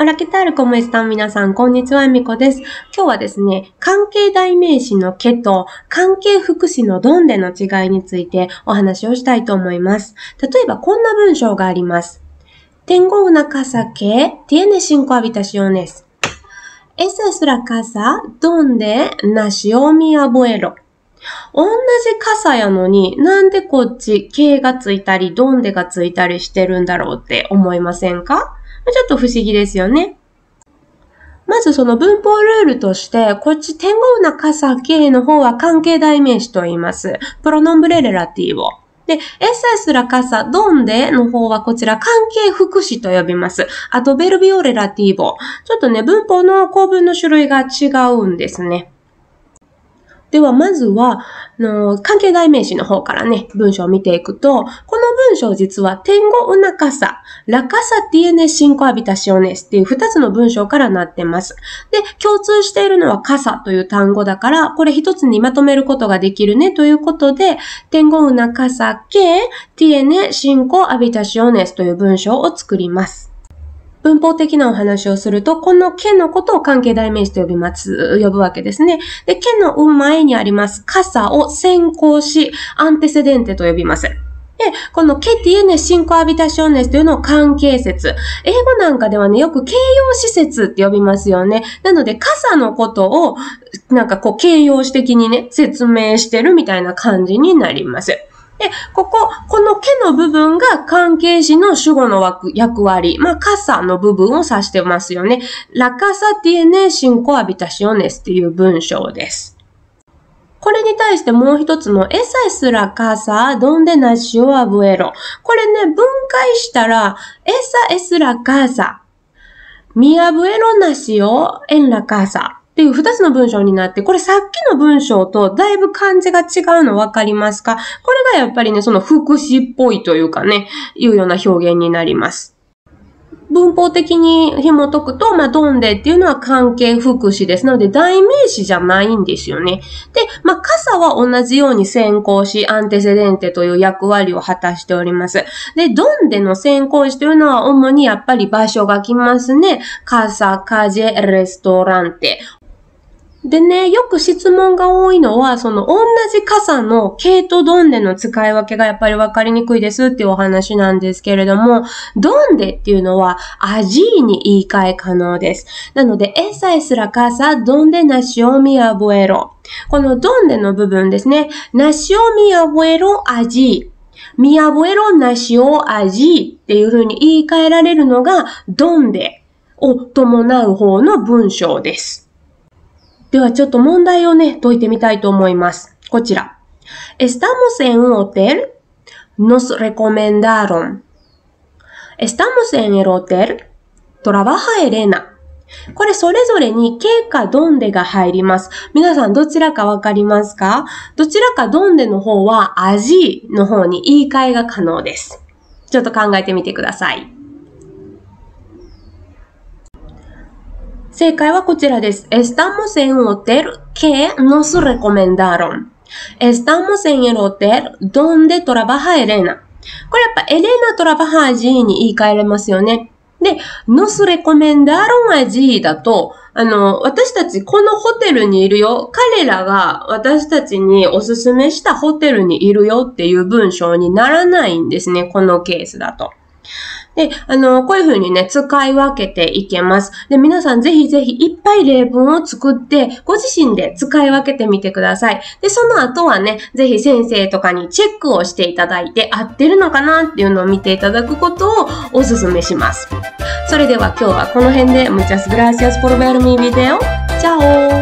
あら、けたるこもえスたん皆さん、こんにちは、みこです。今日はですね、関係代名詞のケと、関係副詞のどんでの違いについてお話をしたいと思います。例えば、こんな文章があります。天候な傘 o una casa que tiene cinco h a b i t a c i o n s 同じ傘やのになんでこっち、けがついたり、どんでがついたりしてるんだろうって思いませんかちょっと不思議ですよね。まずその文法ルールとして、こっち天皇なかさの方は関係代名詞と言います。プロノンブレレラティを。で、エッサイスラカサ、ドンデの方はこちら関係副詞と呼びます。あと、ベルビオレラティーボ。ちょっとね、文法の構文の種類が違うんですね。では、まずは、の関係代名詞の方からね、文章を見ていくと、この文章実は、天語うなかさ、らかさ t n e cinco h a b i っていう2つの文章からなってます。で、共通しているのは傘という単語だから、これ一つにまとめることができるねということで、天語うなかさ q t n e cinco h a b i という文章を作ります。文法的なお話をすると、この県のことを関係代名詞と呼びます、呼ぶわけですね。で、県の前にあります傘を先行し、アンテセデンテと呼びます。で、このケティエネシンコアビタションネスというのを関係説。英語なんかではね、よく形容施設って呼びますよね。なので、傘のことを、なんかこう、形容詞的にね、説明してるみたいな感じになります。で、ここ、この毛の部分が関係詞の主語の枠役割、まあ、傘の部分を指してますよね。ラカサティエネシンコアビタシオネスっていう文章です。これに対してもう一つの、エサイスラカサ、ドンデナシオアブエロ。これね、分解したら、エサエスラカサ、ミアブエロナシオエンラカサ。っていう2つの文章になって、これさっきの文章とだいぶ漢字が違うの分かりますかこれがやっぱりね、その副詞っぽいというかね、いうような表現になります。文法的に紐解くと、まあ、どんでっていうのは関係副詞です。なので、代名詞じゃないんですよね。で、まあ、傘は同じように先行詞、アンテセデンテという役割を果たしております。で、どんでの先行詞というのは主にやっぱり場所が来ますね。傘、風、レストランテ。でね、よく質問が多いのは、その同じ傘の毛とドンデの使い分けがやっぱり分かりにくいですっていうお話なんですけれども、ドンデっていうのはアジーに言い換え可能です。なので、エサエスラ傘、ドンデナシオミアボエロ。このドンデの部分ですね、ナシオミアボエロアジー。ミアボエロナシっていう風に言い換えられるのが、ドンでを伴う方の文章です。ではちょっと問題をね、解いてみたいと思います。こちら。Estamos en un hotel. Nos recomendaron. Estamos en el hotel. Trabaja Elena. これそれぞれにイかドンデが入ります。皆さんどちらかわかりますかどちらかドンデの方は味の方に言い換えが可能です。ちょっと考えてみてください。正解はこちらです。Estamos en un hotel que nos recomendaron. Estamos en el hotel donde trabaja Elena. これやっぱエレナ・トラバハジーに言い換えれますよね。で、ノスレコメンダーロンアジーだと、あの、私たちこのホテルにいるよ。彼らが私たちにおすすめしたホテルにいるよっていう文章にならないんですね。このケースだと。で、あの、こういうふうにね、使い分けていけます。で、皆さんぜひぜひいっぱい例文を作って、ご自身で使い分けてみてください。で、その後はね、ぜひ先生とかにチェックをしていただいて、合ってるのかなっていうのを見ていただくことをお勧めします。それでは今日はこの辺で、むちゃすぐラシやスポロベアルミビデオ。チャオ